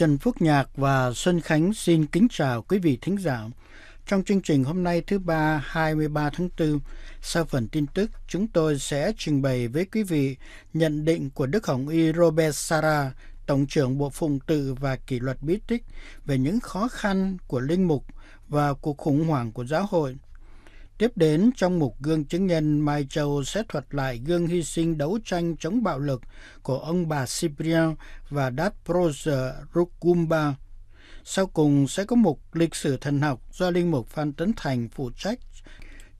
Trần Phúc Nhạc và Xuân Khánh xin kính chào quý vị thính giả. Trong chương trình hôm nay thứ ba 23 tháng 4, sau phần tin tức, chúng tôi sẽ trình bày với quý vị nhận định của Đức Hồng Y Robert Sara, Tổng trưởng Bộ Phụng tự và Kỷ luật Bí tích về những khó khăn của linh mục và cuộc khủng hoảng của giáo hội – Tiếp đến, trong mục gương chứng nhân, Mai Châu sẽ thuật lại gương hy sinh đấu tranh chống bạo lực của ông bà Cyprien và Dat Proser Rukumba. Sau cùng sẽ có mục lịch sử thần học do Linh mục Phan Tấn Thành phụ trách,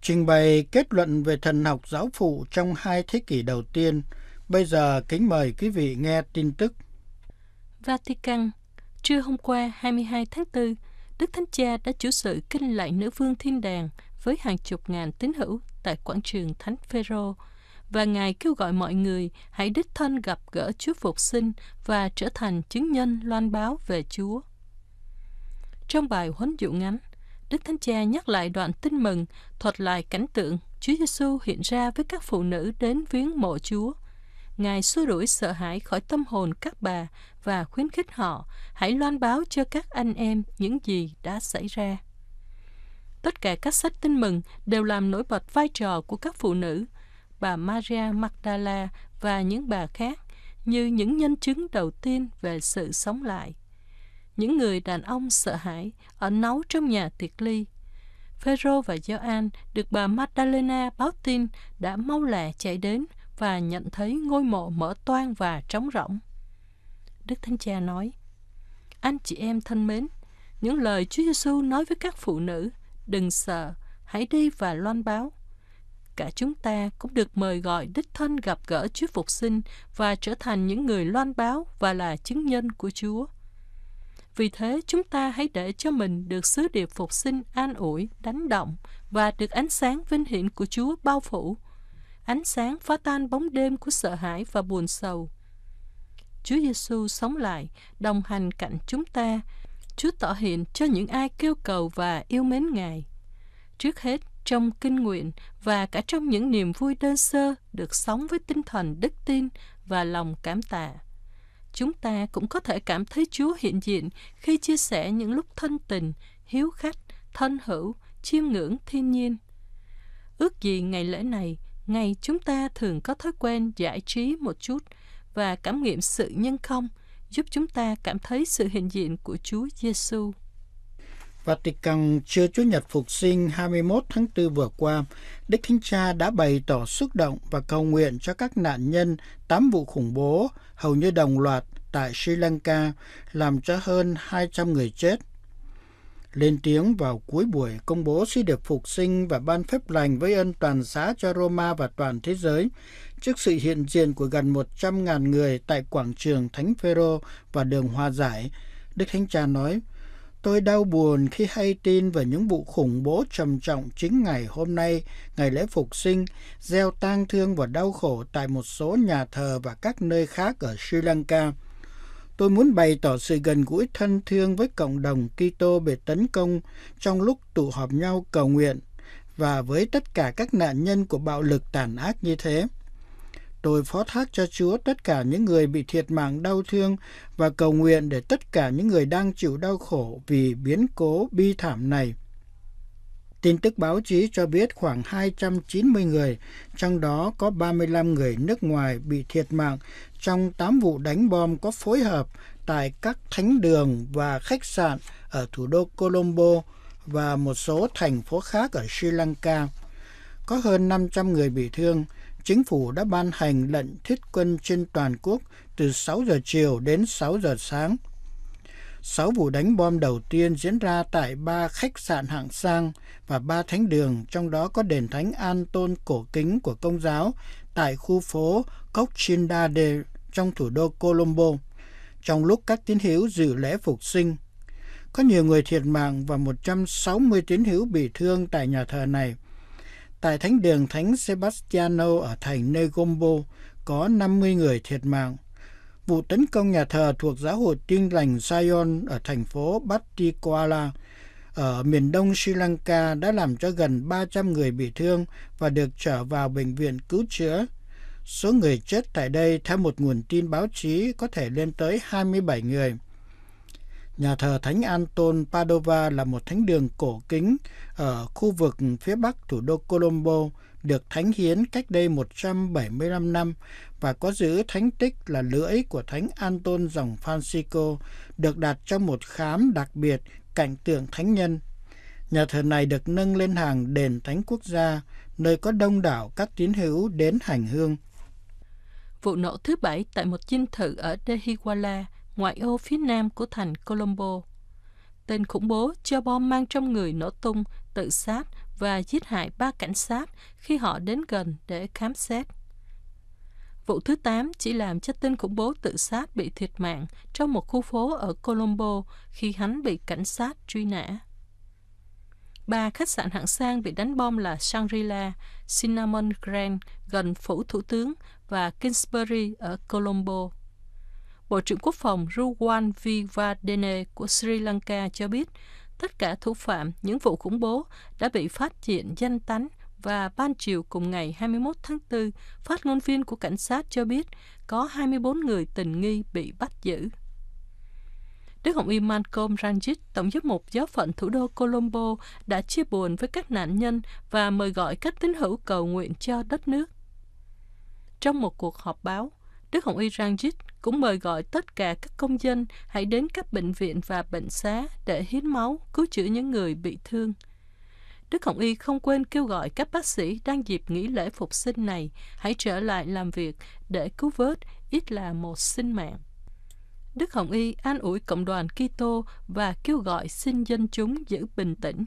trình bày kết luận về thần học giáo phụ trong hai thế kỷ đầu tiên. Bây giờ kính mời quý vị nghe tin tức. Vatican, trưa hôm qua 22 tháng 4, Đức Thánh Cha đã chủ sự kinh lại nữ vương thiên đàng – với hàng chục ngàn tín hữu tại quảng trường Thánh Phêrô và Ngài kêu gọi mọi người hãy đích thân gặp gỡ Chúa Phục sinh và trở thành chứng nhân loan báo về Chúa. Trong bài huấn dụ ngắn, Đức Thánh Cha nhắc lại đoạn tin mừng, thuật lại cảnh tượng Chúa Giêsu hiện ra với các phụ nữ đến viếng mộ Chúa. Ngài xua đuổi sợ hãi khỏi tâm hồn các bà và khuyến khích họ hãy loan báo cho các anh em những gì đã xảy ra. Tất cả các sách tin mừng đều làm nổi bật vai trò của các phụ nữ, bà Maria Magdala và những bà khác, như những nhân chứng đầu tiên về sự sống lại. Những người đàn ông sợ hãi, ở nấu trong nhà tiệc ly. Phêrô và Gioan được bà Magdalena báo tin đã mau lẹ chạy đến và nhận thấy ngôi mộ mở toang và trống rỗng. Đức Thánh Cha nói, Anh chị em thân mến, những lời Chúa Giêsu nói với các phụ nữ đừng sợ, hãy đi và loan báo. Cả chúng ta cũng được mời gọi đích thân gặp gỡ Chúa Phục sinh và trở thành những người loan báo và là chứng nhân của Chúa. Vì thế, chúng ta hãy để cho mình được sứ điệp phục sinh an ủi, đánh động và được ánh sáng vinh hiển của Chúa bao phủ. Ánh sáng phá tan bóng đêm của sợ hãi và buồn sầu. Chúa Giêsu sống lại, đồng hành cạnh chúng ta Chúa tỏ hiện cho những ai kêu cầu và yêu mến Ngài. Trước hết, trong kinh nguyện và cả trong những niềm vui đơn sơ được sống với tinh thần đức tin và lòng cảm tạ. Chúng ta cũng có thể cảm thấy Chúa hiện diện khi chia sẻ những lúc thân tình, hiếu khách, thân hữu, chiêm ngưỡng thiên nhiên. Ước gì ngày lễ này, ngày chúng ta thường có thói quen giải trí một chút và cảm nghiệm sự nhân không – giúp chúng ta cảm thấy sự hiện diện của Chúa Giêsu. Vatican chưa Chúa Nhật Phục sinh 21 tháng 4 vừa qua, Đức Thánh Cha đã bày tỏ xúc động và cầu nguyện cho các nạn nhân tám vụ khủng bố hầu như đồng loạt tại Sri Lanka, làm cho hơn 200 người chết lên tiếng vào cuối buổi công bố suy điệp phục sinh và ban phép lành với ân toàn xã cho Roma và toàn thế giới trước sự hiện diện của gần 100.000 người tại quảng trường Thánh Phaero và đường Hòa Giải. Đức Thánh Cha nói, Tôi đau buồn khi hay tin về những vụ khủng bố trầm trọng chính ngày hôm nay, ngày lễ phục sinh, gieo tang thương và đau khổ tại một số nhà thờ và các nơi khác ở Sri Lanka. Tôi muốn bày tỏ sự gần gũi thân thương với cộng đồng Kitô bị tấn công trong lúc tụ họp nhau cầu nguyện và với tất cả các nạn nhân của bạo lực tàn ác như thế. Tôi phó thác cho Chúa tất cả những người bị thiệt mạng đau thương và cầu nguyện để tất cả những người đang chịu đau khổ vì biến cố bi thảm này Tin tức báo chí cho biết khoảng 290 người, trong đó có 35 người nước ngoài bị thiệt mạng trong 8 vụ đánh bom có phối hợp tại các thánh đường và khách sạn ở thủ đô Colombo và một số thành phố khác ở Sri Lanka. Có hơn 500 người bị thương. Chính phủ đã ban hành lệnh thiết quân trên toàn quốc từ 6 giờ chiều đến 6 giờ sáng – Sáu vụ đánh bom đầu tiên diễn ra tại ba khách sạn hạng sang và ba thánh đường, trong đó có đền thánh An Tôn cổ kính của Công giáo tại khu phố Cochindade trong thủ đô Colombo, trong lúc các tín hữu dự lễ phục sinh. Có nhiều người thiệt mạng và 160 tín hữu bị thương tại nhà thờ này. Tại thánh đường Thánh Sebastiano ở thành Negombo có 50 người thiệt mạng vụ tấn công nhà thờ thuộc giáo hội tin lành Zion ở thành phố Batikuala ở miền đông Sri Lanka đã làm cho gần 300 người bị thương và được trở vào bệnh viện cứu chữa. Số người chết tại đây, theo một nguồn tin báo chí, có thể lên tới 27 người. Nhà thờ Thánh Anton Padova là một thánh đường cổ kính ở khu vực phía bắc thủ đô Colombo, được thánh hiến cách đây 175 năm và có giữ thánh tích là lưỡi của thánh Anton dòng Francisco được đặt trong một khám đặc biệt cạnh tượng thánh nhân. Nhà thờ này được nâng lên hàng đền thánh quốc gia, nơi có đông đảo các tín hữu đến hành hương. Vụ nổ thứ bảy tại một dinh thự ở Dehiwala, ngoại ô phía nam của thành Colombo. Tên khủng bố cho bom mang trong người nổ tung, tự sát và giết hại ba cảnh sát khi họ đến gần để khám xét. Vụ thứ 8 chỉ làm cho tên khủng bố tự sát bị thiệt mạng trong một khu phố ở Colombo khi hắn bị cảnh sát truy nã. Ba khách sạn hạng sang bị đánh bom là Shangri-La, Cinnamon Grand gần phủ thủ tướng và Kingsbury ở Colombo. Bộ trưởng Quốc phòng Ruwan Vivadene của Sri Lanka cho biết tất cả thủ phạm những vụ khủng bố đã bị phát hiện danh tánh và ban chiều cùng ngày 21 tháng 4, phát ngôn viên của cảnh sát cho biết có 24 người tình nghi bị bắt giữ. Đức Hồng Y Malcolm Ranjit, Tổng giám mục giáo phận thủ đô Colombo, đã chia buồn với các nạn nhân và mời gọi các tín hữu cầu nguyện cho đất nước. Trong một cuộc họp báo, Đức Hồng Y Ranjit cũng mời gọi tất cả các công dân hãy đến các bệnh viện và bệnh xá để hiến máu, cứu chữa những người bị thương – Đức Hồng Y không quên kêu gọi các bác sĩ đang dịp nghỉ lễ phục sinh này hãy trở lại làm việc để cứu vớt ít là một sinh mạng. Đức Hồng Y an ủi cộng đoàn Kitô và kêu gọi xin dân chúng giữ bình tĩnh.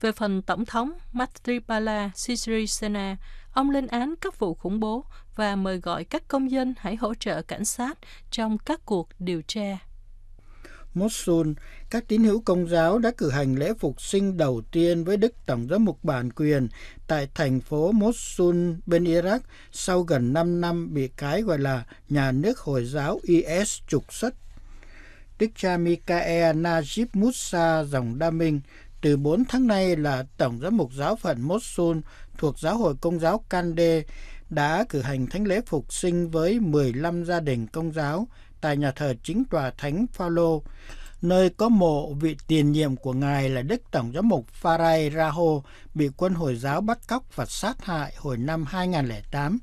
Về phần Tổng thống Matripala Sirisena, ông lên án các vụ khủng bố và mời gọi các công dân hãy hỗ trợ cảnh sát trong các cuộc điều tra. Mosul, các tín hữu công giáo đã cử hành lễ phục sinh đầu tiên với Đức Tổng giám mục bản quyền tại thành phố Mosul bên Iraq sau gần 5 năm bị cái gọi là nhà nước Hồi giáo IS trục xuất. Đức cha Mikael Najib Musa dòng Đa Minh từ 4 tháng nay là Tổng giám mục giáo phận Mosul thuộc Giáo hội Công giáo Kande đã cử hành thánh lễ phục sinh với 15 gia đình công giáo tại nhà thờ chính tòa Thánh Phaolô, nơi có mộ vị tiền nhiệm của ngài là Đức Tổng giám mục Farai Raho bị quân Hồi giáo bắt cóc và sát hại hồi năm 2008.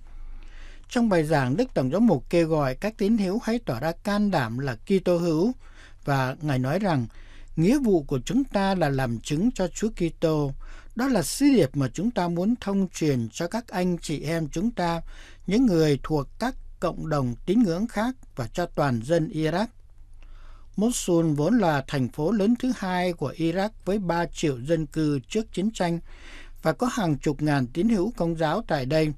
Trong bài giảng, Đức Tổng giám mục kêu gọi các tín hữu hãy tỏ ra can đảm là Kitô hữu và ngài nói rằng nghĩa vụ của chúng ta là làm chứng cho Chúa Kitô. Đó là sứ điệp mà chúng ta muốn thông truyền cho các anh chị em chúng ta, những người thuộc các cộng đồng tín ngưỡng khác và cho toàn dân Iraq. Mosul vốn là thành phố lớn thứ hai của Iraq với 3 triệu dân cư trước chiến tranh và có hàng chục ngàn tín hữu công giáo tại đây.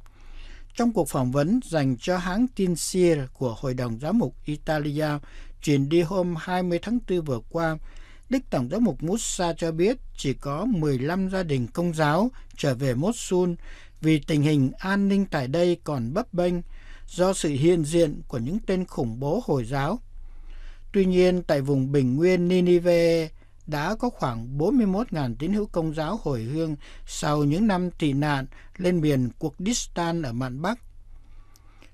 Trong cuộc phỏng vấn dành cho hãng tin SIR của Hội đồng Giám mục Italia truyền đi hôm 20 tháng 4 vừa qua, Đức Tổng giám mục Musa cho biết chỉ có 15 gia đình công giáo trở về Mosul vì tình hình an ninh tại đây còn bấp bênh do sự hiện diện của những tên khủng bố Hồi giáo. Tuy nhiên, tại vùng bình nguyên Ninive đã có khoảng 41.000 tín hữu công giáo hồi hương sau những năm tị nạn lên miền Kurdistan ở mạn Bắc.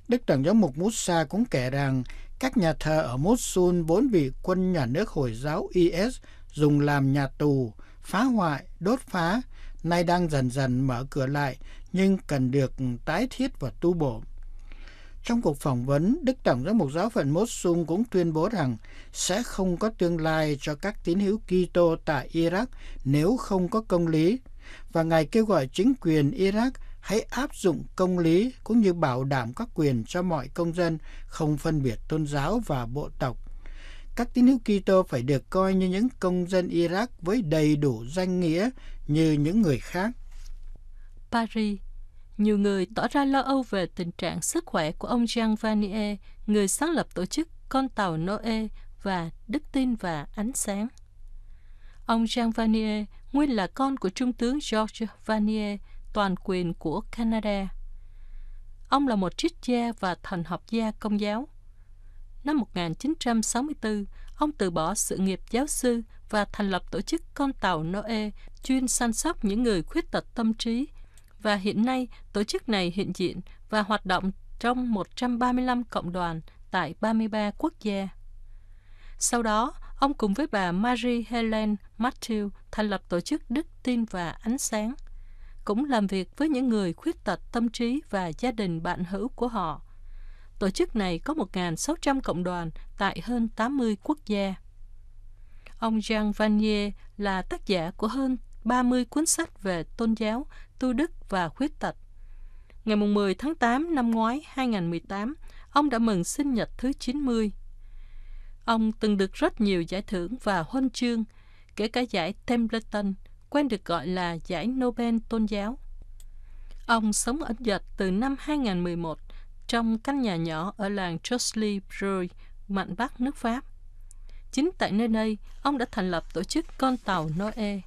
Đức Tổng giám mục Musa cũng kể rằng các nhà thờ ở Mosul vốn bị quân nhà nước Hồi giáo IS dùng làm nhà tù, phá hoại, đốt phá, nay đang dần dần mở cửa lại nhưng cần được tái thiết và tu bổ. Trong cuộc phỏng vấn, Đức Tổng giám mục giáo phận Mosul cũng tuyên bố rằng sẽ không có tương lai cho các tín hữu Kitô tại Iraq nếu không có công lý và ngài kêu gọi chính quyền Iraq hãy áp dụng công lý cũng như bảo đảm các quyền cho mọi công dân không phân biệt tôn giáo và bộ tộc. Các tín hữu Kitô phải được coi như những công dân Iraq với đầy đủ danh nghĩa như những người khác. Paris, nhiều người tỏ ra lo âu về tình trạng sức khỏe của ông Jean Vanier, người sáng lập tổ chức Con tàu Noe và Đức tin và Ánh sáng. Ông Jean Vanier nguyên là con của Trung tướng George Vanier, toàn quyền của Canada. Ông là một triết gia và thành học gia công giáo. Năm 1964, ông từ bỏ sự nghiệp giáo sư và thành lập tổ chức Con tàu Noe chuyên săn sóc những người khuyết tật tâm trí và hiện nay tổ chức này hiện diện và hoạt động trong 135 cộng đoàn tại 33 quốc gia. Sau đó, ông cùng với bà Marie Helen Matthew thành lập tổ chức Đức Tin và Ánh Sáng, cũng làm việc với những người khuyết tật tâm trí và gia đình bạn hữu của họ. Tổ chức này có 1.600 cộng đoàn tại hơn 80 quốc gia. Ông Jean Vanier là tác giả của hơn 30 cuốn sách về tôn giáo tu đức và khuyết tật. Ngày 10 tháng 8 năm ngoái 2018, ông đã mừng sinh nhật thứ 90. Ông từng được rất nhiều giải thưởng và huân chương, kể cả giải Templeton, quen được gọi là giải Nobel tôn giáo. Ông sống ẩn dật từ năm 2011 trong căn nhà nhỏ ở làng Chosly Breuil, mạnh Bắc, nước Pháp. Chính tại nơi đây, ông đã thành lập tổ chức Con Tàu Noe.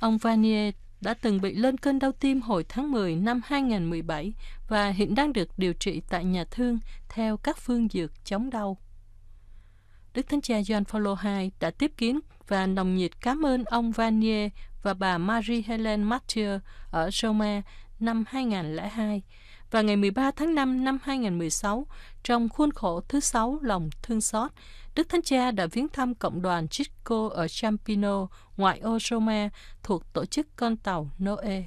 Ông Vanier đã từng bị lên cơn đau tim hồi tháng 10 năm 2017 và hiện đang được điều trị tại nhà thương theo các phương dược chống đau. Đức Thánh Cha John Paul II đã tiếp kiến và nồng nhiệt cảm ơn ông Vanier và bà marie Helen Mathieu ở Roma năm 2002 và ngày 13 tháng 5 năm 2016 trong khuôn khổ thứ sáu lòng thương xót Đức Thánh Cha đã viếng thăm cộng đoàn Chico ở Champino, ngoại ô Roma, thuộc tổ chức con tàu Noe.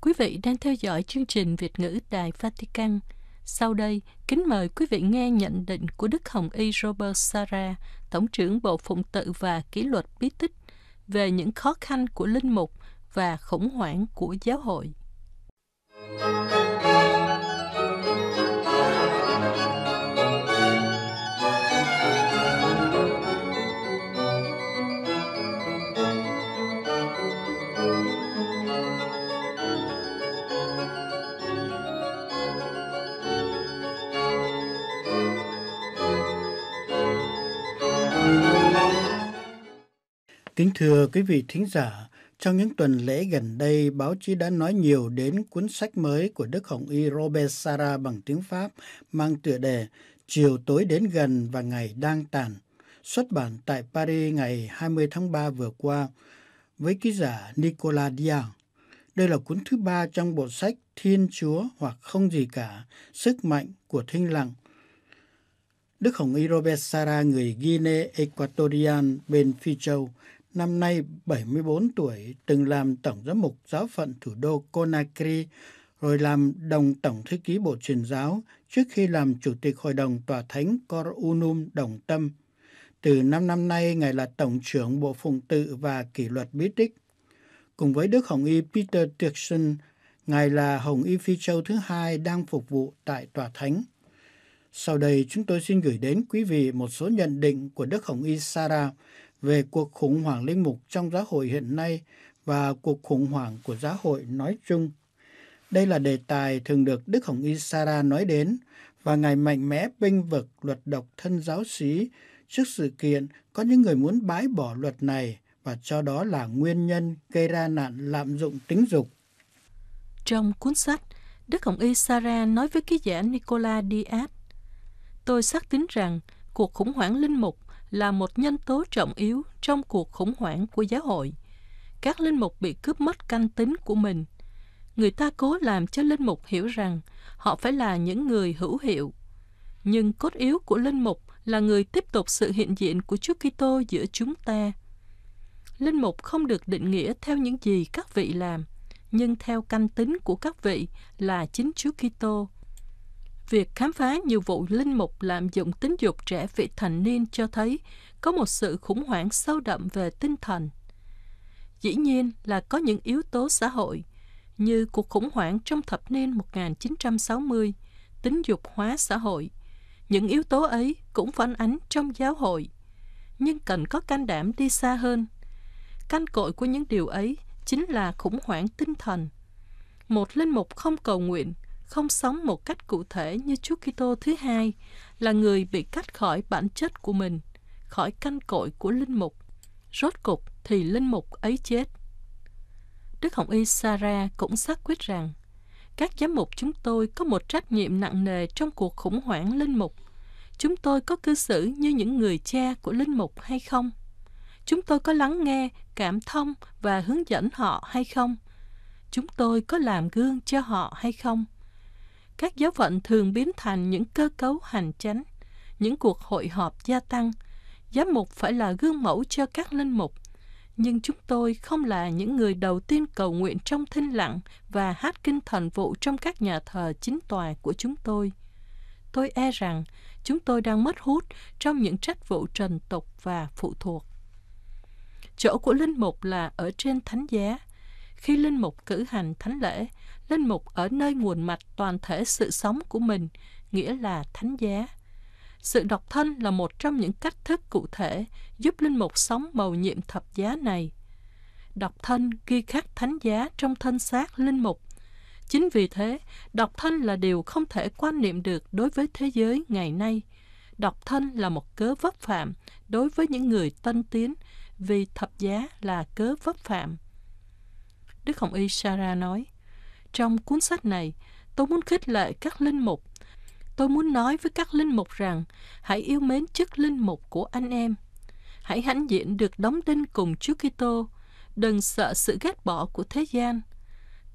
Quý vị đang theo dõi chương trình Việt ngữ Đài Vatican. Sau đây, kính mời quý vị nghe nhận định của Đức Hồng Y Robert Sara, Tổng trưởng Bộ Phụng tự và Kỷ luật Bí tích, về những khó khăn của linh mục và khủng hoảng của giáo hội. Thank Kính thưa quý vị thính giả, trong những tuần lễ gần đây, báo chí đã nói nhiều đến cuốn sách mới của Đức Hồng Y Robert Sara bằng tiếng Pháp mang tựa đề Chiều tối đến gần và ngày đang tàn, xuất bản tại Paris ngày 20 tháng 3 vừa qua với ký giả Nicolas Dian. Đây là cuốn thứ ba trong bộ sách Thiên Chúa hoặc Không gì cả, Sức mạnh của Thinh lặng. Đức Hồng Y Robert Sara người Guinea Equatorial bên Phi Châu năm nay 74 tuổi, từng làm Tổng giám mục giáo phận thủ đô Conakry, rồi làm đồng Tổng Thư ký Bộ Truyền giáo trước khi làm Chủ tịch Hội đồng Tòa Thánh Cor Unum Đồng Tâm. Từ 5 năm nay, Ngài là Tổng trưởng Bộ Phụng tự và Kỷ luật Bí tích. Cùng với Đức Hồng Y Peter Turkson, Ngài là Hồng Y Phi Châu thứ hai đang phục vụ tại Tòa Thánh. Sau đây chúng tôi xin gửi đến quý vị một số nhận định của Đức Hồng Y Sarah về cuộc khủng hoảng linh mục trong giáo hội hiện nay và cuộc khủng hoảng của giáo hội nói chung. Đây là đề tài thường được Đức Hồng Y Sara nói đến và Ngài mạnh mẽ binh vực luật độc thân giáo sĩ trước sự kiện có những người muốn bãi bỏ luật này và cho đó là nguyên nhân gây ra nạn lạm dụng tính dục. Trong cuốn sách, Đức Hồng Y Sara nói với ký giả Nicola Diaz, Tôi xác tín rằng cuộc khủng hoảng linh mục là một nhân tố trọng yếu trong cuộc khủng hoảng của giáo hội. Các linh mục bị cướp mất canh tính của mình. Người ta cố làm cho linh mục hiểu rằng họ phải là những người hữu hiệu. Nhưng cốt yếu của linh mục là người tiếp tục sự hiện diện của Chúa Kitô giữa chúng ta. Linh mục không được định nghĩa theo những gì các vị làm, nhưng theo canh tính của các vị là chính Chúa Kitô. Việc khám phá nhiều vụ linh mục lạm dụng tính dục trẻ vị thành niên cho thấy có một sự khủng hoảng sâu đậm về tinh thần. Dĩ nhiên là có những yếu tố xã hội như cuộc khủng hoảng trong thập niên 1960, tính dục hóa xã hội. Những yếu tố ấy cũng phản ánh trong giáo hội, nhưng cần có can đảm đi xa hơn. Căn cội của những điều ấy chính là khủng hoảng tinh thần. Một linh mục không cầu nguyện không sống một cách cụ thể như Chúa Kitô thứ hai, là người bị cắt khỏi bản chất của mình, khỏi canh cội của linh mục. Rốt cục thì linh mục ấy chết. Đức Hồng Y Sara cũng xác quyết rằng, các giám mục chúng tôi có một trách nhiệm nặng nề trong cuộc khủng hoảng linh mục. Chúng tôi có cư xử như những người cha của linh mục hay không? Chúng tôi có lắng nghe, cảm thông và hướng dẫn họ hay không? Chúng tôi có làm gương cho họ hay không? các giáo phận thường biến thành những cơ cấu hành chánh, những cuộc hội họp gia tăng. Giám mục phải là gương mẫu cho các linh mục. Nhưng chúng tôi không là những người đầu tiên cầu nguyện trong thinh lặng và hát kinh thần vụ trong các nhà thờ chính tòa của chúng tôi. Tôi e rằng chúng tôi đang mất hút trong những trách vụ trần tục và phụ thuộc. Chỗ của linh mục là ở trên thánh giá, khi linh mục cử hành thánh lễ, linh mục ở nơi nguồn mạch toàn thể sự sống của mình, nghĩa là thánh giá. Sự độc thân là một trong những cách thức cụ thể giúp linh mục sống màu nhiệm thập giá này. Độc thân ghi khắc thánh giá trong thân xác linh mục. Chính vì thế, độc thân là điều không thể quan niệm được đối với thế giới ngày nay. Độc thân là một cớ vấp phạm đối với những người tân tiến, vì thập giá là cớ vấp phạm Đức Hồng Y Sara nói. Trong cuốn sách này, tôi muốn khích lệ các linh mục. Tôi muốn nói với các linh mục rằng hãy yêu mến chức linh mục của anh em. Hãy hãnh diện được đóng đinh cùng Chúa Kitô, đừng sợ sự ghét bỏ của thế gian.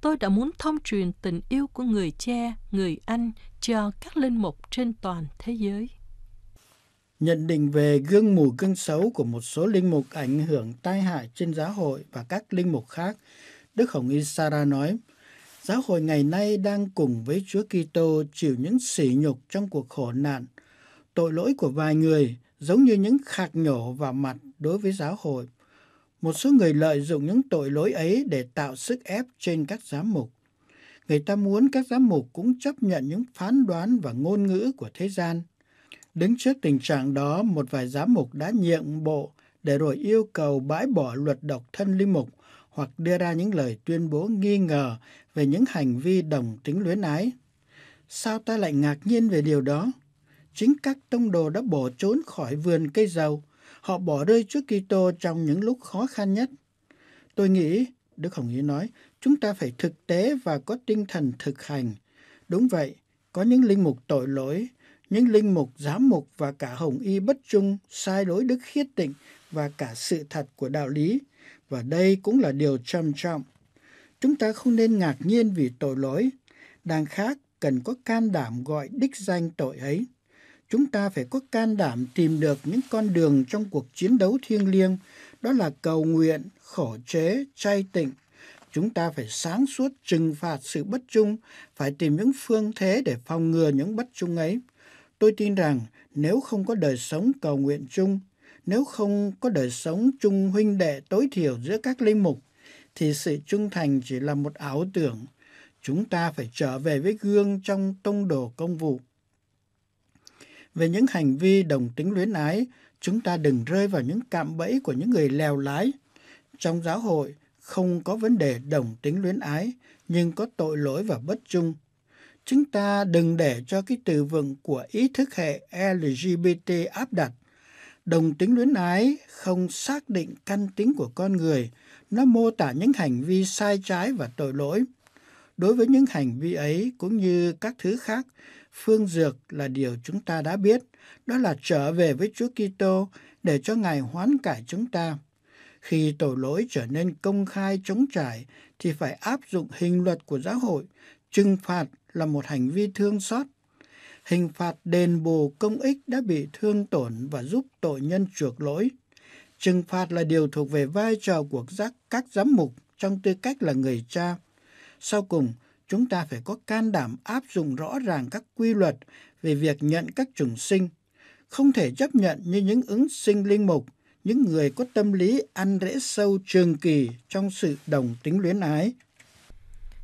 Tôi đã muốn thông truyền tình yêu của người cha, người anh cho các linh mục trên toàn thế giới. Nhận định về gương mù gương xấu của một số linh mục ảnh hưởng tai hại trên giáo hội và các linh mục khác – Đức Hồng Y Sara nói, Giáo hội ngày nay đang cùng với Chúa Kitô chịu những sỉ nhục trong cuộc khổ nạn. Tội lỗi của vài người giống như những khạc nhổ vào mặt đối với giáo hội. Một số người lợi dụng những tội lỗi ấy để tạo sức ép trên các giám mục. Người ta muốn các giám mục cũng chấp nhận những phán đoán và ngôn ngữ của thế gian. Đứng trước tình trạng đó, một vài giám mục đã nhượng bộ để rồi yêu cầu bãi bỏ luật độc thân linh mục hoặc đưa ra những lời tuyên bố nghi ngờ về những hành vi đồng tính luyến ái. Sao ta lại ngạc nhiên về điều đó? Chính các tông đồ đã bỏ trốn khỏi vườn cây dầu, họ bỏ rơi Chúa Kitô trong những lúc khó khăn nhất. Tôi nghĩ, Đức Hồng Y nói, chúng ta phải thực tế và có tinh thần thực hành. Đúng vậy, có những linh mục tội lỗi, những linh mục, giám mục và cả hồng y bất trung sai lối đức khiết tịnh và cả sự thật của đạo lý và đây cũng là điều trầm trọng. Chúng ta không nên ngạc nhiên vì tội lỗi. đang khác cần có can đảm gọi đích danh tội ấy. Chúng ta phải có can đảm tìm được những con đường trong cuộc chiến đấu thiêng liêng, đó là cầu nguyện, khổ chế, chay tịnh. Chúng ta phải sáng suốt trừng phạt sự bất trung, phải tìm những phương thế để phòng ngừa những bất trung ấy. Tôi tin rằng nếu không có đời sống cầu nguyện chung, nếu không có đời sống chung huynh đệ tối thiểu giữa các linh mục, thì sự trung thành chỉ là một ảo tưởng. Chúng ta phải trở về với gương trong tông đồ công vụ. Về những hành vi đồng tính luyến ái, chúng ta đừng rơi vào những cạm bẫy của những người lèo lái. Trong giáo hội, không có vấn đề đồng tính luyến ái, nhưng có tội lỗi và bất trung. Chúng ta đừng để cho cái từ vựng của ý thức hệ LGBT áp đặt – Đồng tính luyến ái không xác định căn tính của con người, nó mô tả những hành vi sai trái và tội lỗi. Đối với những hành vi ấy cũng như các thứ khác, phương dược là điều chúng ta đã biết, đó là trở về với Chúa Kitô để cho Ngài hoán cải chúng ta. Khi tội lỗi trở nên công khai chống trải thì phải áp dụng hình luật của giáo hội, trừng phạt là một hành vi thương xót hình phạt đền bù công ích đã bị thương tổn và giúp tội nhân chuộc lỗi. Trừng phạt là điều thuộc về vai trò của các, các giám mục trong tư cách là người cha. Sau cùng, chúng ta phải có can đảm áp dụng rõ ràng các quy luật về việc nhận các trùng sinh. Không thể chấp nhận như những ứng sinh linh mục, những người có tâm lý ăn rễ sâu trường kỳ trong sự đồng tính luyến ái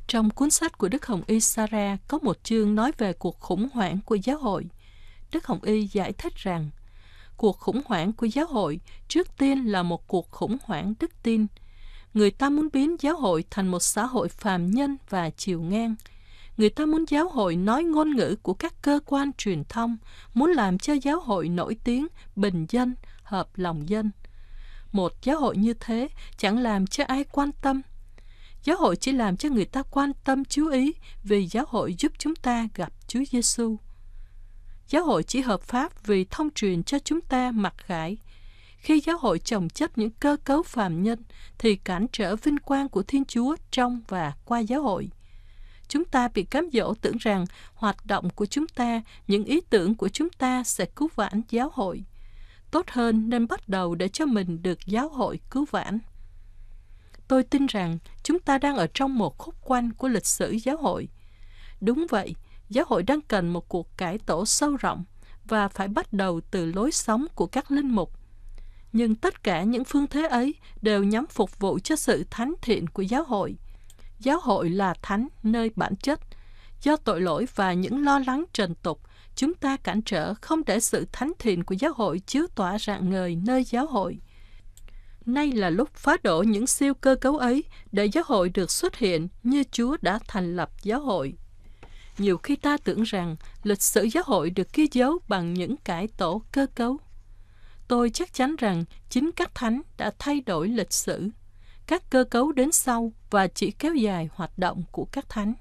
trong cuốn sách của Đức Hồng Y Sara có một chương nói về cuộc khủng hoảng của giáo hội. Đức Hồng Y giải thích rằng, cuộc khủng hoảng của giáo hội trước tiên là một cuộc khủng hoảng đức tin. Người ta muốn biến giáo hội thành một xã hội phàm nhân và chiều ngang. Người ta muốn giáo hội nói ngôn ngữ của các cơ quan truyền thông, muốn làm cho giáo hội nổi tiếng, bình dân, hợp lòng dân. Một giáo hội như thế chẳng làm cho ai quan tâm Giáo hội chỉ làm cho người ta quan tâm chú ý vì giáo hội giúp chúng ta gặp Chúa Giêsu. Giáo hội chỉ hợp pháp vì thông truyền cho chúng ta mặc khải. Khi giáo hội chồng chấp những cơ cấu phàm nhân thì cản trở vinh quang của Thiên Chúa trong và qua giáo hội chúng ta bị cám dỗ tưởng rằng hoạt động của chúng ta, những ý tưởng của chúng ta sẽ cứu vãn giáo hội. Tốt hơn nên bắt đầu để cho mình được giáo hội cứu vãn tôi tin rằng chúng ta đang ở trong một khúc quanh của lịch sử giáo hội. Đúng vậy, giáo hội đang cần một cuộc cải tổ sâu rộng và phải bắt đầu từ lối sống của các linh mục. Nhưng tất cả những phương thế ấy đều nhắm phục vụ cho sự thánh thiện của giáo hội. Giáo hội là thánh nơi bản chất. Do tội lỗi và những lo lắng trần tục, chúng ta cản trở không để sự thánh thiện của giáo hội chiếu tỏa rạng ngời nơi giáo hội. Nay là lúc phá đổ những siêu cơ cấu ấy để giáo hội được xuất hiện như Chúa đã thành lập giáo hội. Nhiều khi ta tưởng rằng lịch sử giáo hội được ghi dấu bằng những cải tổ cơ cấu. Tôi chắc chắn rằng chính các thánh đã thay đổi lịch sử. Các cơ cấu đến sau và chỉ kéo dài hoạt động của các thánh.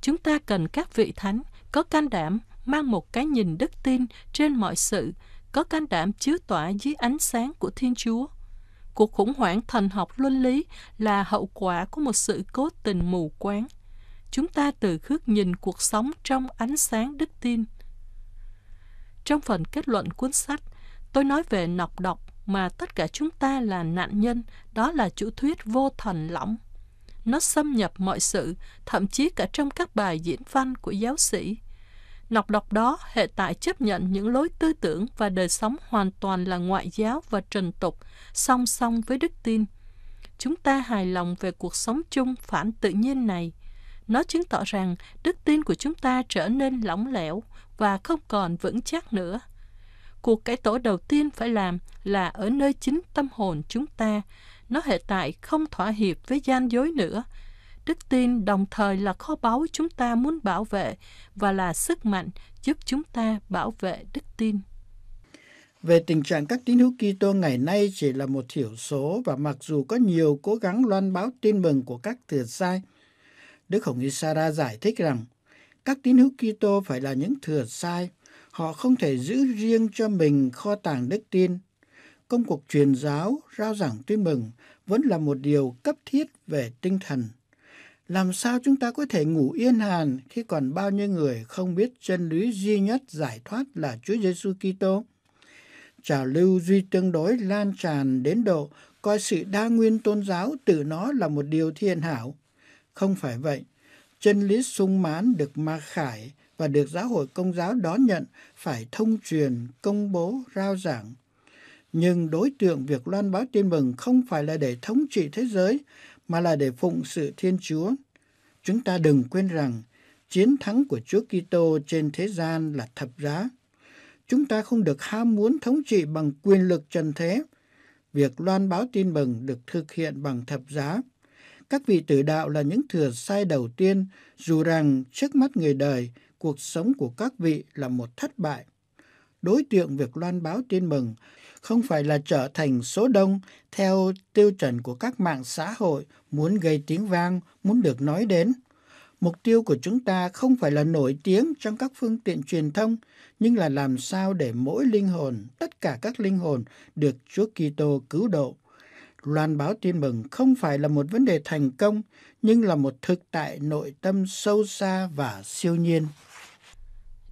Chúng ta cần các vị thánh có can đảm mang một cái nhìn đức tin trên mọi sự, có can đảm chứa tỏa dưới ánh sáng của Thiên Chúa Cuộc khủng hoảng thần học luân lý là hậu quả của một sự cố tình mù quáng. Chúng ta từ khước nhìn cuộc sống trong ánh sáng đức tin. Trong phần kết luận cuốn sách, tôi nói về nọc độc mà tất cả chúng ta là nạn nhân, đó là chủ thuyết vô thần lỏng. Nó xâm nhập mọi sự, thậm chí cả trong các bài diễn văn của giáo sĩ. Lọc độc đó hệ tại chấp nhận những lối tư tưởng và đời sống hoàn toàn là ngoại giáo và trần tục, song song với đức tin. Chúng ta hài lòng về cuộc sống chung phản tự nhiên này. Nó chứng tỏ rằng đức tin của chúng ta trở nên lỏng lẻo và không còn vững chắc nữa. Cuộc cải tổ đầu tiên phải làm là ở nơi chính tâm hồn chúng ta. Nó hệ tại không thỏa hiệp với gian dối nữa, Đức tin đồng thời là kho báu chúng ta muốn bảo vệ và là sức mạnh giúp chúng ta bảo vệ đức tin. Về tình trạng các tín hữu Kitô ngày nay chỉ là một thiểu số và mặc dù có nhiều cố gắng loan báo tin mừng của các thừa sai, Đức Hồng Sara giải thích rằng các tín hữu Kitô phải là những thừa sai, họ không thể giữ riêng cho mình kho tàng đức tin. Công cuộc truyền giáo, rao giảng tin mừng vẫn là một điều cấp thiết về tinh thần làm sao chúng ta có thể ngủ yên hàn khi còn bao nhiêu người không biết chân lý duy nhất giải thoát là Chúa Giêsu Kitô? Trào lưu duy tương đối lan tràn đến độ coi sự đa nguyên tôn giáo tự nó là một điều thiện hảo. Không phải vậy, chân lý sung mãn được ma khải và được giáo hội công giáo đón nhận phải thông truyền, công bố, rao giảng. Nhưng đối tượng việc loan báo tin mừng không phải là để thống trị thế giới mà là để phụng sự Thiên Chúa. Chúng ta đừng quên rằng chiến thắng của Chúa Kitô trên thế gian là thập giá. Chúng ta không được ham muốn thống trị bằng quyền lực trần thế. Việc loan báo tin mừng được thực hiện bằng thập giá. Các vị tử đạo là những thừa sai đầu tiên, dù rằng trước mắt người đời, cuộc sống của các vị là một thất bại đối tượng việc loan báo tin mừng không phải là trở thành số đông theo tiêu chuẩn của các mạng xã hội muốn gây tiếng vang, muốn được nói đến. Mục tiêu của chúng ta không phải là nổi tiếng trong các phương tiện truyền thông, nhưng là làm sao để mỗi linh hồn, tất cả các linh hồn được Chúa Kitô cứu độ. Loan báo tin mừng không phải là một vấn đề thành công, nhưng là một thực tại nội tâm sâu xa và siêu nhiên.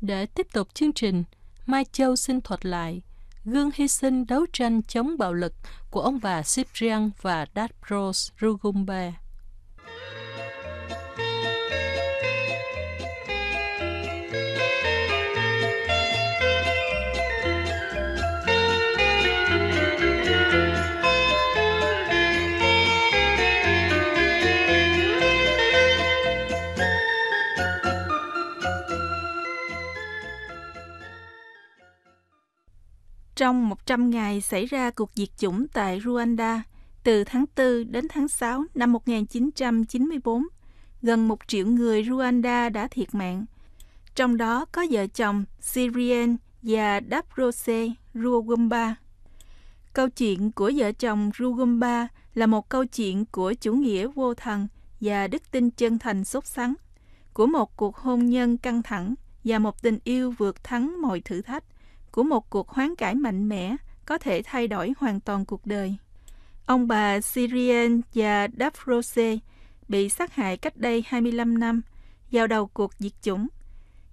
Để tiếp tục chương trình, Mai Châu xin thuật lại gương hy sinh đấu tranh chống bạo lực của ông bà Cyprian và Dadros Rugumba. Trong 100 ngày xảy ra cuộc diệt chủng tại Rwanda từ tháng 4 đến tháng 6 năm 1994, gần một triệu người Rwanda đã thiệt mạng, trong đó có vợ chồng Syrien và Daprose Ruagumba. Câu chuyện của vợ chồng Ruagumba là một câu chuyện của chủ nghĩa vô thần và đức tin chân thành sốt sắng, của một cuộc hôn nhân căng thẳng và một tình yêu vượt thắng mọi thử thách của một cuộc hoán cải mạnh mẽ có thể thay đổi hoàn toàn cuộc đời. Ông bà Syrian và Daphrose bị sát hại cách đây 25 năm vào đầu cuộc diệt chủng.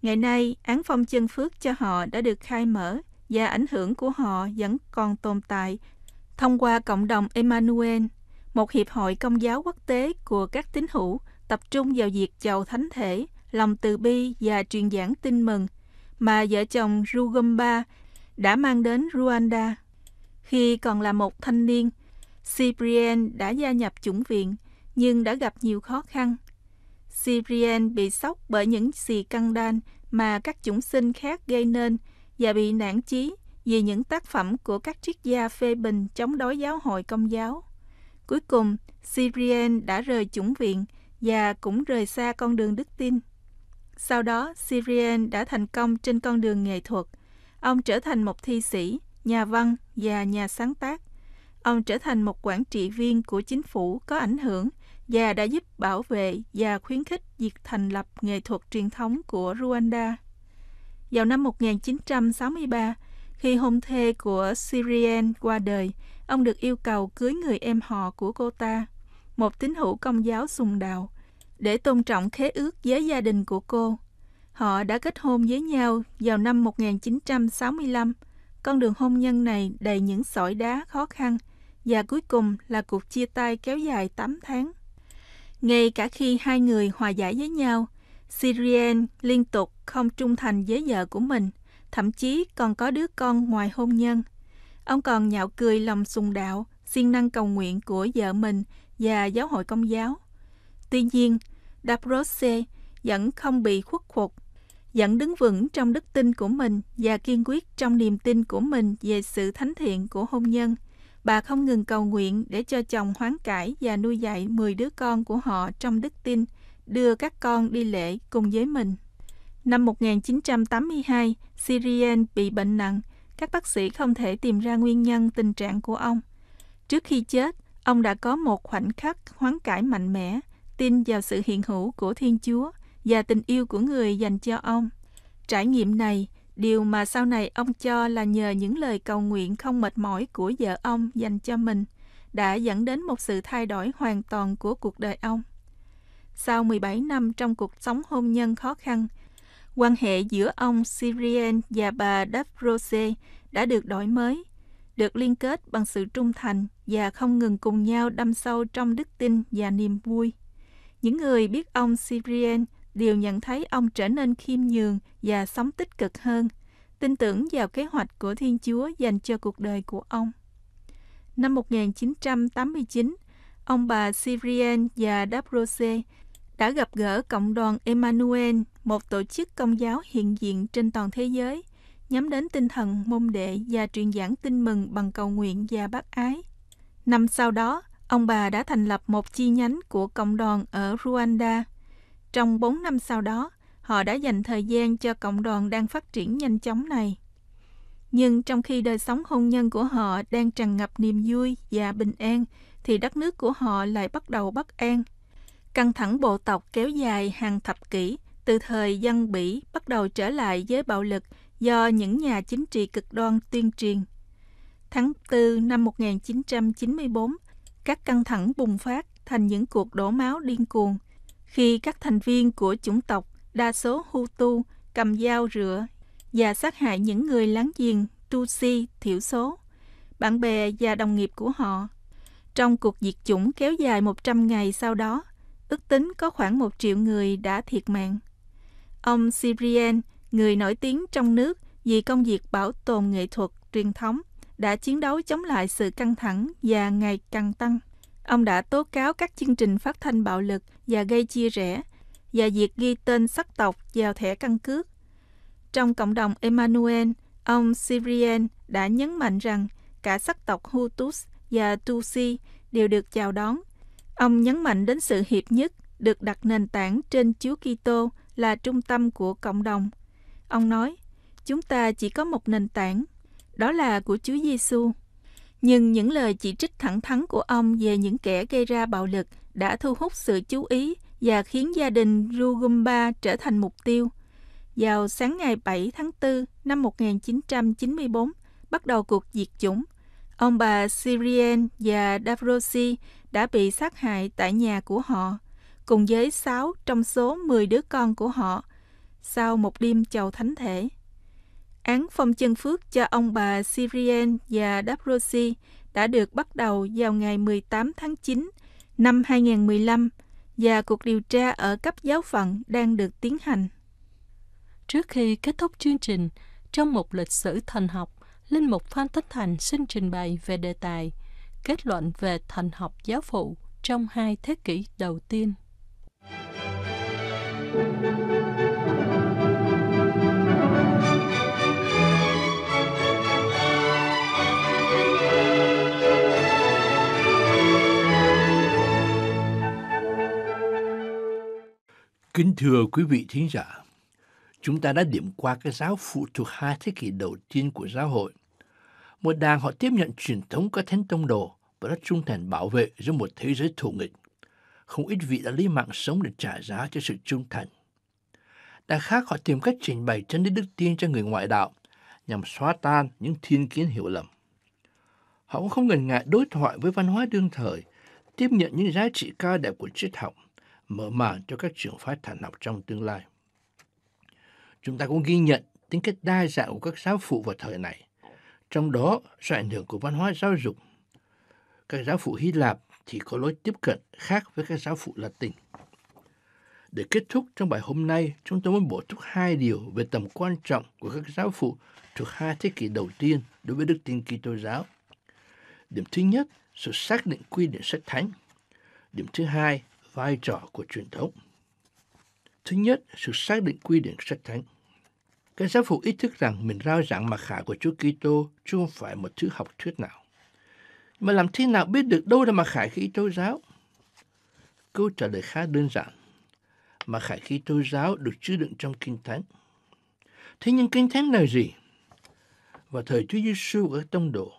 Ngày nay, án phong chân phước cho họ đã được khai mở và ảnh hưởng của họ vẫn còn tồn tại thông qua cộng đồng Emmanuel, một hiệp hội công giáo quốc tế của các tín hữu tập trung vào việc chầu thánh thể, lòng từ bi và truyền giảng tin mừng – mà vợ chồng Rugamba đã mang đến Rwanda. Khi còn là một thanh niên, Cyprien đã gia nhập chủng viện nhưng đã gặp nhiều khó khăn. Cyprien bị sốc bởi những xì căng đan mà các chủng sinh khác gây nên và bị nản chí vì những tác phẩm của các triết gia phê bình chống đối giáo hội công giáo. Cuối cùng, Cyprien đã rời chủng viện và cũng rời xa con đường đức tin. Sau đó, Sirian đã thành công trên con đường nghệ thuật. Ông trở thành một thi sĩ, nhà văn và nhà sáng tác. Ông trở thành một quản trị viên của chính phủ có ảnh hưởng và đã giúp bảo vệ và khuyến khích việc thành lập nghệ thuật truyền thống của Rwanda. Vào năm 1963, khi hôn thê của Sirian qua đời, ông được yêu cầu cưới người em họ của cô ta, một tín hữu công giáo sùng đạo, để tôn trọng khế ước với gia đình của cô. Họ đã kết hôn với nhau vào năm 1965. Con đường hôn nhân này đầy những sỏi đá khó khăn và cuối cùng là cuộc chia tay kéo dài 8 tháng. Ngay cả khi hai người hòa giải với nhau, Syrien liên tục không trung thành với vợ của mình, thậm chí còn có đứa con ngoài hôn nhân. Ông còn nhạo cười lòng sùng đạo, siêng năng cầu nguyện của vợ mình và giáo hội công giáo. Tuy nhiên, Dabrose vẫn không bị khuất phục, vẫn đứng vững trong đức tin của mình và kiên quyết trong niềm tin của mình về sự thánh thiện của hôn nhân. Bà không ngừng cầu nguyện để cho chồng hoán cải và nuôi dạy 10 đứa con của họ trong đức tin, đưa các con đi lễ cùng với mình. Năm 1982, Syrian bị bệnh nặng. Các bác sĩ không thể tìm ra nguyên nhân tình trạng của ông. Trước khi chết, ông đã có một khoảnh khắc hoán cải mạnh mẽ tin vào sự hiện hữu của Thiên Chúa và tình yêu của người dành cho ông. Trải nghiệm này, điều mà sau này ông cho là nhờ những lời cầu nguyện không mệt mỏi của vợ ông dành cho mình, đã dẫn đến một sự thay đổi hoàn toàn của cuộc đời ông. Sau 17 năm trong cuộc sống hôn nhân khó khăn, quan hệ giữa ông Syrien và bà Davrose đã được đổi mới, được liên kết bằng sự trung thành và không ngừng cùng nhau đâm sâu trong đức tin và niềm vui. Những người biết ông Cyprien đều nhận thấy ông trở nên khiêm nhường và sống tích cực hơn, tin tưởng vào kế hoạch của Thiên Chúa dành cho cuộc đời của ông. Năm 1989, ông bà Cyprien và Dabrose đã gặp gỡ cộng đoàn Emmanuel, một tổ chức công giáo hiện diện trên toàn thế giới, nhắm đến tinh thần môn đệ và truyền giảng tin mừng bằng cầu nguyện và bác ái. Năm sau đó, Ông bà đã thành lập một chi nhánh của cộng đoàn ở Rwanda. Trong 4 năm sau đó, họ đã dành thời gian cho cộng đoàn đang phát triển nhanh chóng này. Nhưng trong khi đời sống hôn nhân của họ đang tràn ngập niềm vui và bình an, thì đất nước của họ lại bắt đầu bất an. Căng thẳng bộ tộc kéo dài hàng thập kỷ, từ thời dân Bỉ bắt đầu trở lại với bạo lực do những nhà chính trị cực đoan tuyên truyền. Tháng 4 năm 1994, các căng thẳng bùng phát thành những cuộc đổ máu điên cuồng khi các thành viên của chủng tộc, đa số Hutu, cầm dao rửa và sát hại những người láng giềng Tutsi thiểu số, bạn bè và đồng nghiệp của họ. Trong cuộc diệt chủng kéo dài 100 ngày sau đó, ước tính có khoảng 1 triệu người đã thiệt mạng. Ông Cyprien, người nổi tiếng trong nước vì công việc bảo tồn nghệ thuật truyền thống, đã chiến đấu chống lại sự căng thẳng và ngày càng tăng. Ông đã tố cáo các chương trình phát thanh bạo lực và gây chia rẽ và việc ghi tên sắc tộc vào thẻ căn cước. Trong cộng đồng Emmanuel, ông Syrien đã nhấn mạnh rằng cả sắc tộc Hutus và Tutsi đều được chào đón. Ông nhấn mạnh đến sự hiệp nhất được đặt nền tảng trên Chúa Kitô là trung tâm của cộng đồng. Ông nói, chúng ta chỉ có một nền tảng đó là của Chúa Giêsu. Nhưng những lời chỉ trích thẳng thắn của ông về những kẻ gây ra bạo lực đã thu hút sự chú ý và khiến gia đình Rugumba trở thành mục tiêu. Vào sáng ngày 7 tháng 4 năm 1994, bắt đầu cuộc diệt chủng, ông bà Sirien và Davrosi đã bị sát hại tại nhà của họ, cùng với 6 trong số 10 đứa con của họ, sau một đêm chầu thánh thể. Án phong chân phước cho ông bà Sirien và Dabrosi đã được bắt đầu vào ngày 18 tháng 9 năm 2015 và cuộc điều tra ở cấp giáo phận đang được tiến hành. Trước khi kết thúc chương trình, trong một lịch sử thần học, Linh Mục Phan Tất Thành xin trình bày về đề tài Kết luận về thần học giáo phụ trong hai thế kỷ đầu tiên. Thank you. Kính thưa quý vị thính giả, chúng ta đã điểm qua cái giáo phụ thuộc hai thế kỷ đầu tiên của giáo hội. Một đàng họ tiếp nhận truyền thống các thánh tông đồ và đã trung thành bảo vệ giữa một thế giới thù nghịch. Không ít vị đã lấy mạng sống để trả giá cho sự trung thành. Đảng khác họ tìm cách trình bày chân lý đức tin cho người ngoại đạo nhằm xóa tan những thiên kiến hiểu lầm. Họ cũng không ngần ngại đối thoại với văn hóa đương thời, tiếp nhận những giá trị cao đẹp của triết học – mở màn cho các trường phái thần học trong tương lai. Chúng ta cũng ghi nhận tính cách đa dạng của các giáo phụ vào thời này, trong đó do ảnh hưởng của văn hóa giáo dục. Các giáo phụ Hy Lạp thì có lối tiếp cận khác với các giáo phụ Latin. Để kết thúc trong bài hôm nay, chúng tôi muốn bổ túc hai điều về tầm quan trọng của các giáo phụ thuộc hai thế kỷ đầu tiên đối với đức tin Kitô giáo. Điểm thứ nhất, sự xác định quy định sách thánh. Điểm thứ hai, vai trò của truyền thống. Thứ nhất, sự xác định quy định sách thánh. Các giáo phụ ý thức rằng mình rao giảng mặc khải của Chúa Kitô chứ không phải một thứ học thuyết nào. Mà làm thế nào biết được đâu là mặc khải khi tô giáo? Câu trả lời khá đơn giản. Mặc khải khi tô giáo được chứa đựng trong Kinh Thánh. Thế nhưng Kinh Thánh là gì? Vào thời Chúa Giêsu ở tông đồ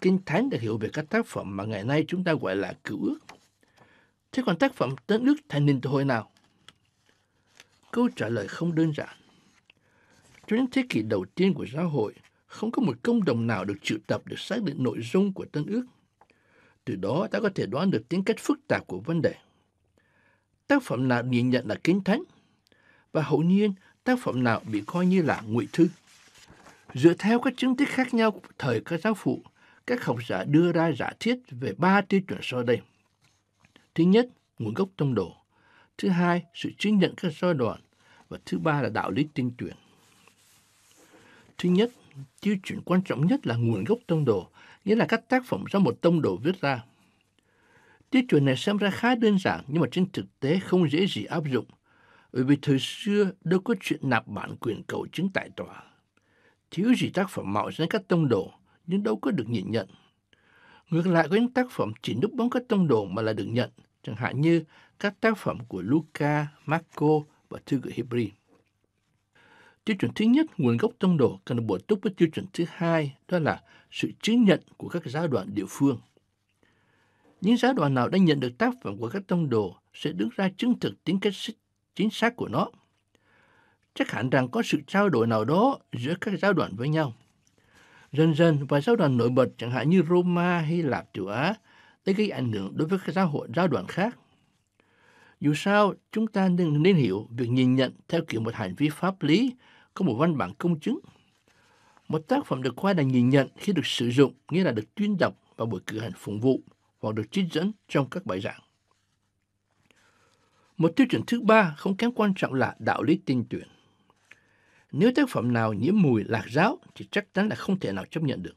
Kinh Thánh được hiểu về các tác phẩm mà ngày nay chúng ta gọi là cựu ước. Thế còn tác phẩm Đất nước Thanh Ninh từ hồi nào? Câu trả lời không đơn giản. Trong những thế kỷ đầu tiên của xã hội, không có một công đồng nào được triệu tập để xác định nội dung của tân ước. Từ đó ta có thể đoán được tính cách phức tạp của vấn đề. Tác phẩm nào nhìn nhận là kinh thánh và hậu nhiên tác phẩm nào bị coi như là ngụy thư. Dựa theo các chứng tích khác nhau thời các giáo phụ, các học giả đưa ra giả thiết về ba tiêu chuẩn sau đây – Thứ nhất, nguồn gốc tông đồ. Thứ hai, sự chứng nhận các giai đoạn. Và thứ ba là đạo lý tinh truyền Thứ nhất, tiêu chuẩn quan trọng nhất là nguồn gốc tông đồ, nghĩa là các tác phẩm do một tông đồ viết ra. Tiêu chuẩn này xem ra khá đơn giản nhưng mà trên thực tế không dễ gì áp dụng, bởi vì thời xưa đâu có chuyện nạp bản quyền cầu chứng tại tòa. Thiếu gì tác phẩm mạo danh các tông đồ nhưng đâu có được nhìn nhận. Ngược lại có những tác phẩm chỉ núp bóng các tông đồ mà là được nhận, chẳng hạn như các tác phẩm của Luca, Marco và thư gửi Hebrew. Tiêu chuẩn thứ nhất, nguồn gốc tông đồ cần được bổ túc với tiêu chuẩn thứ hai, đó là sự chứng nhận của các giáo đoàn địa phương. Những giáo đoàn nào đã nhận được tác phẩm của các tông đồ sẽ đứng ra chứng thực tính cách chính xác của nó. Chắc hẳn rằng có sự trao đổi nào đó giữa các giáo đoàn với nhau. Dần dần, vài giáo đoàn nổi bật chẳng hạn như Roma, Hy Lạp, Châu Á để gây ảnh hưởng đối với các xã hội giai đoạn khác. Dù sao, chúng ta nên, nên hiểu việc nhìn nhận theo kiểu một hành vi pháp lý có một văn bản công chứng. Một tác phẩm được coi là nhìn nhận khi được sử dụng, nghĩa là được tuyên đọc vào buổi cử hành phục vụ hoặc được trích dẫn trong các bài giảng. Một tiêu chuẩn thứ ba không kém quan trọng là đạo lý tinh tuyển. Nếu tác phẩm nào nhiễm mùi lạc giáo thì chắc chắn là không thể nào chấp nhận được.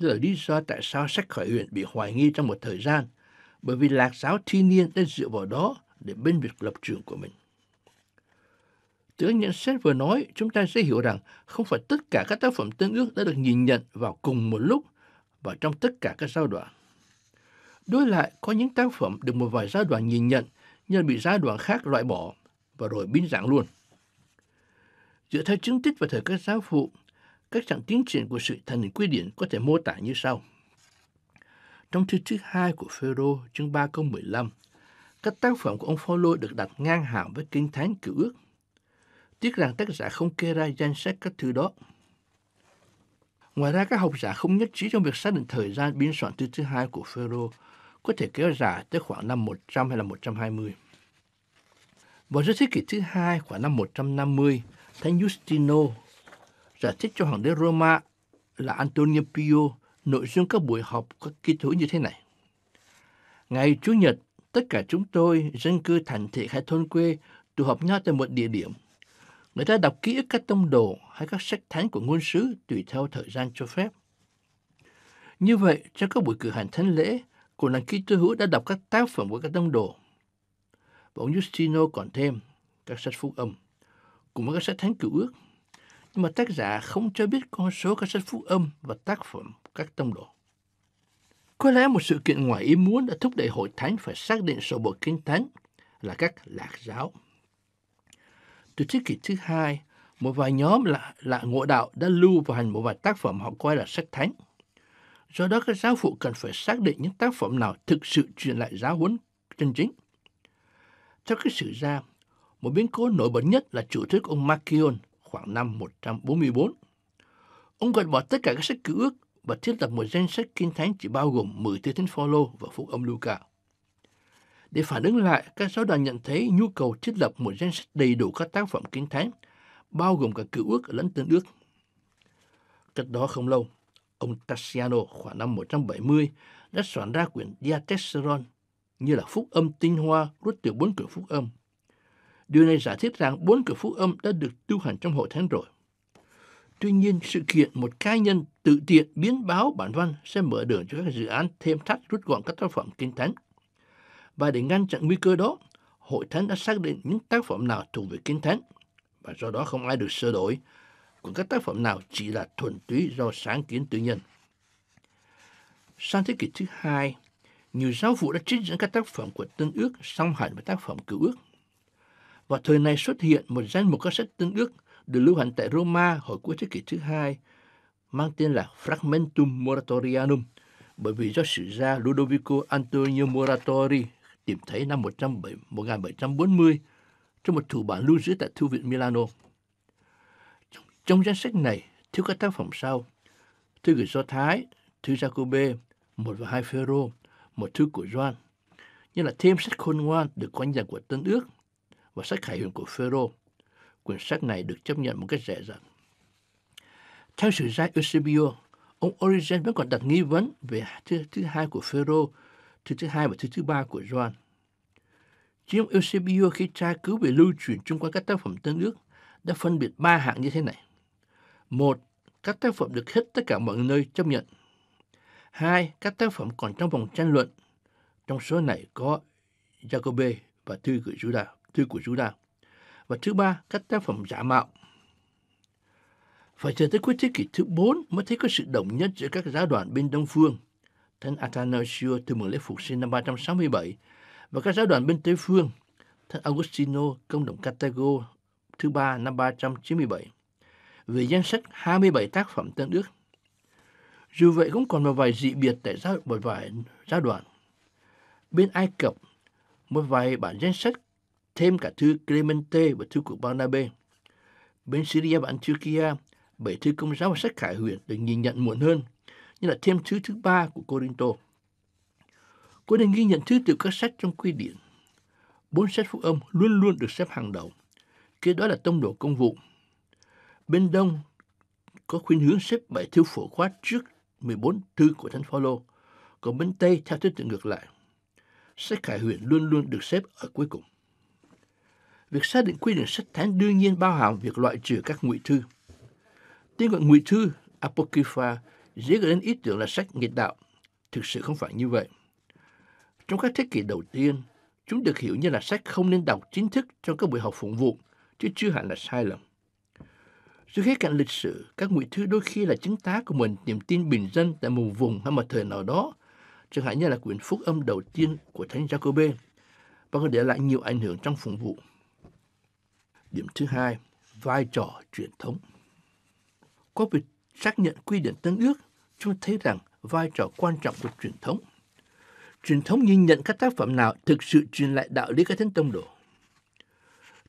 Đây là lý do tại sao sách khởi huyền bị hoài nghi trong một thời gian, bởi vì lạc giáo thiên nhiên đã dựa vào đó để bên việc lập trường của mình. Từ các nhận xét vừa nói, chúng ta sẽ hiểu rằng không phải tất cả các tác phẩm tương ước đã được nhìn nhận vào cùng một lúc và trong tất cả các giai đoạn. Đối lại, có những tác phẩm được một vài giai đoạn nhìn nhận nhưng bị giai đoạn khác loại bỏ và rồi biến dạng luôn. Dựa theo chứng tích và thời các giáo phụ, các trạng tiến triển của sự thành định quy điển có thể mô tả như sau. Trong thư thứ hai của Phêrô chương 3 câu 15, các tác phẩm của ông Phaolô được đặt ngang hàng với Kinh Thánh Cựu Ước. Tiếc rằng tác giả không kê ra danh sách các thứ đó. Ngoài ra, các học giả không nhất trí trong việc xác định thời gian biên soạn thư thứ hai của Phêrô có thể kéo dài tới khoảng năm 100 hay là 120. Vào giữa thế kỷ thứ hai, khoảng năm 150, Thánh Justino giải thích cho hoàng đế Roma là Antonio Pio nội dung các buổi họp các kỳ thủ như thế này. Ngày Chủ nhật, tất cả chúng tôi, dân cư thành thị hay thôn quê, tụ họp nhau tại một địa điểm. Người ta đọc ký ức các tông đồ hay các sách thánh của ngôn sứ tùy theo thời gian cho phép. Như vậy, trong các buổi cử hành thánh lễ, cổ nàng Kitô hữu đã đọc các tác phẩm của các tông đồ. Và Justino còn thêm các sách phúc âm, cùng với các sách thánh cựu ước nhưng mà tác giả không cho biết con số các sách phúc âm và tác phẩm các tông đồ. Có lẽ một sự kiện ngoài ý muốn đã thúc đẩy hội thánh phải xác định sổ bộ kinh thánh là các lạc giáo. Từ thế kỷ thứ hai, một vài nhóm lạ, lạ ngộ đạo đã lưu vào hành một vài tác phẩm họ coi là sách thánh. Do đó các giáo phụ cần phải xác định những tác phẩm nào thực sự truyền lại giáo huấn chân chính. Theo cái sử gia, một biến cố nổi bật nhất là chủ thuyết của ông Machion khoảng năm 144. Ông gạt bỏ tất cả các sách cựu ước và thiết lập một danh sách kinh thánh chỉ bao gồm 10 thế thánh Phaolô và phúc âm Luca. Để phản ứng lại, các giáo đoàn nhận thấy nhu cầu thiết lập một danh sách đầy đủ các tác phẩm kinh thánh, bao gồm cả cựu ước lẫn tân ước. Cách đó không lâu, ông Tassiano khoảng năm 170 đã soạn ra quyển Diatessaron như là phúc âm tinh hoa rút từ bốn cửa phúc âm Điều này giả thiết rằng bốn cửa phúc âm đã được tu hành trong hội thánh rồi. Tuy nhiên, sự kiện một cá nhân tự tiện biến báo bản văn sẽ mở đường cho các dự án thêm thắt rút gọn các tác phẩm kinh thánh. Và để ngăn chặn nguy cơ đó, hội thánh đã xác định những tác phẩm nào thuộc về kinh thánh, và do đó không ai được sửa đổi, còn các tác phẩm nào chỉ là thuần túy do sáng kiến tư nhân. Sang thế kỷ thứ hai, nhiều giáo vụ đã trích dẫn các tác phẩm của Tân ước song hành với tác phẩm Cựu ước và thời này xuất hiện một danh mục các sách tương ước được lưu hành tại Roma hồi cuối thế kỷ thứ hai, mang tên là Fragmentum Moratorianum, bởi vì do sử gia Ludovico Antonio Moratori tìm thấy năm 1740 trong một thủ bản lưu giữ tại Thư viện Milano. Trong danh sách này, thiếu các tác phẩm sau. Thư gửi Do Thái, thư Jacobe, một và hai Phêrô, một thư của Doan, như là thêm sách khôn ngoan được quanh nhà của Tân Ước, và sách Hải huyền của Phêrô. Quyển sách này được chấp nhận một cách dễ dàng. Theo sử gia Eusebio, ông Origen vẫn còn đặt nghi vấn về thứ, thứ hai của Phêrô, thứ thứ hai và thứ thứ ba của Gioan. Chính ông Eusebio khi tra cứu về lưu truyền chung quanh các tác phẩm Tân Ước đã phân biệt ba hạng như thế này. Một, các tác phẩm được hết tất cả mọi nơi chấp nhận. Hai, các tác phẩm còn trong vòng tranh luận. Trong số này có Jacobe và thư gửi Judah thư của Judah. Và thứ ba, các tác phẩm giả mạo. Phải chờ tới cuối thế kỷ thứ 4 mới thấy có sự đồng nhất giữa các giáo đoạn bên Đông Phương. Thánh Athanasius từ mừng lễ phục sinh năm 367 và các giáo đoạn bên Tây Phương. Thánh Augustino công đồng Catego thứ ba năm 397 về danh sách 27 tác phẩm tân ước. Dù vậy cũng còn một vài dị biệt tại giáo, một vài giáo đoạn Bên Ai Cập, một vài bản danh sách thêm cả thư Clemente và thư của Barnabe. Bên Syria và Antioquia, bảy thư công giáo và sách khải huyền được nhìn nhận muộn hơn, như là thêm thứ thứ ba của Corinto. Cô nên ghi nhận thứ từ các sách trong quy điển. Bốn sách phúc âm luôn luôn được xếp hàng đầu. Kế đó là tông đồ công vụ. Bên Đông có khuynh hướng xếp bảy thư phổ quát trước 14 thư của Thánh Phaolô, còn bên Tây theo thứ tự ngược lại. Sách khải huyền luôn luôn được xếp ở cuối cùng việc xác định quy định sách thánh đương nhiên bao hàm việc loại trừ các ngụy thư. Tiếng gọi ngụy thư Apocrypha dễ gợi đến ý tưởng là sách nghiệt đạo. Thực sự không phải như vậy. Trong các thế kỷ đầu tiên, chúng được hiểu như là sách không nên đọc chính thức trong các buổi học phụng vụ, chứ chưa hẳn là sai lầm. Dưới khía cạnh lịch sử, các ngụy thư đôi khi là chứng tá của mình niềm tin bình dân tại một vùng hay một thời nào đó, chẳng hạn như là quyển phúc âm đầu tiên của Thánh Jacobe, và có để lại nhiều ảnh hưởng trong phụng vụ. Điểm thứ hai, vai trò truyền thống. Qua việc xác nhận quy định tân ước, chúng ta thấy rằng vai trò quan trọng của truyền thống. Truyền thống nhìn nhận các tác phẩm nào thực sự truyền lại đạo lý các thánh tông đồ.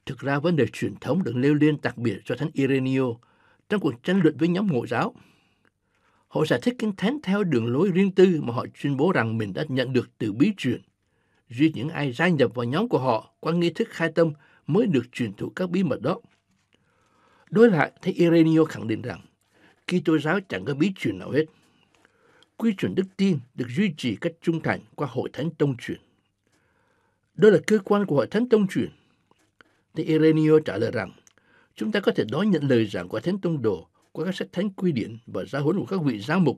Thực ra vấn đề truyền thống được nêu lên đặc biệt cho thánh Irenio trong cuộc tranh luận với nhóm ngộ giáo. Họ giải thích kinh thánh theo đường lối riêng tư mà họ tuyên bố rằng mình đã nhận được từ bí truyền. Duy những ai gia nhập vào nhóm của họ qua nghi thức khai tâm mới được truyền thụ các bí mật đó. Đối lại, Thánh Irenio khẳng định rằng khi Kitô giáo chẳng có bí truyền nào hết. Quy chuẩn đức tin được duy trì cách trung thành qua hội thánh tông truyền. Đó là cơ quan của hội thánh tông truyền. Thánh Irenio trả lời rằng chúng ta có thể đón nhận lời giảng của thánh tông đồ qua các sách thánh quy điển và giáo huấn của các vị giáo mục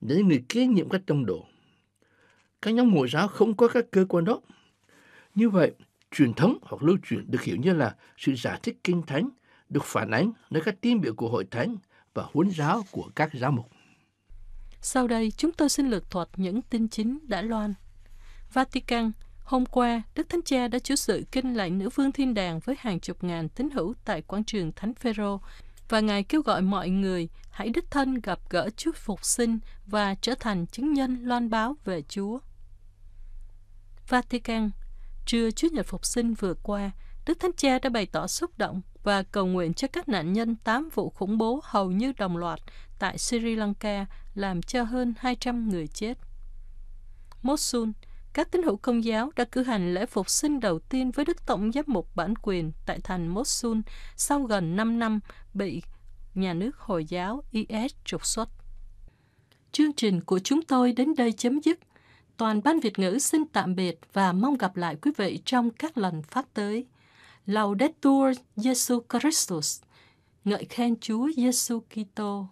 để những người kế nhiệm các tông đồ. Các nhóm ngộ giáo không có các cơ quan đó. Như vậy, truyền thống hoặc lưu truyền được hiểu như là sự giải thích kinh thánh được phản ánh nơi các tin biểu của hội thánh và huấn giáo của các giáo mục. Sau đây, chúng tôi xin lược thuật những tin chính đã loan. Vatican, hôm qua, Đức Thánh Cha đã chủ sự kinh lạy nữ vương thiên đàng với hàng chục ngàn tín hữu tại quảng trường Thánh Phaero và Ngài kêu gọi mọi người hãy đích thân gặp gỡ Chúa Phục sinh và trở thành chứng nhân loan báo về Chúa. Vatican, Trưa Chúa Nhật Phục sinh vừa qua, Đức Thánh Cha đã bày tỏ xúc động và cầu nguyện cho các nạn nhân 8 vụ khủng bố hầu như đồng loạt tại Sri Lanka làm cho hơn 200 người chết. Mosul, các tín hữu công giáo đã cử hành lễ phục sinh đầu tiên với Đức Tổng giám mục bản quyền tại thành Mosul sau gần 5 năm bị nhà nước Hồi giáo IS trục xuất. Chương trình của chúng tôi đến đây chấm dứt toàn Ban Việt ngữ xin tạm biệt và mong gặp lại quý vị trong các lần phát tới. Laudetur Jesu Christus. Ngợi khen Chúa Giêsu Kitô.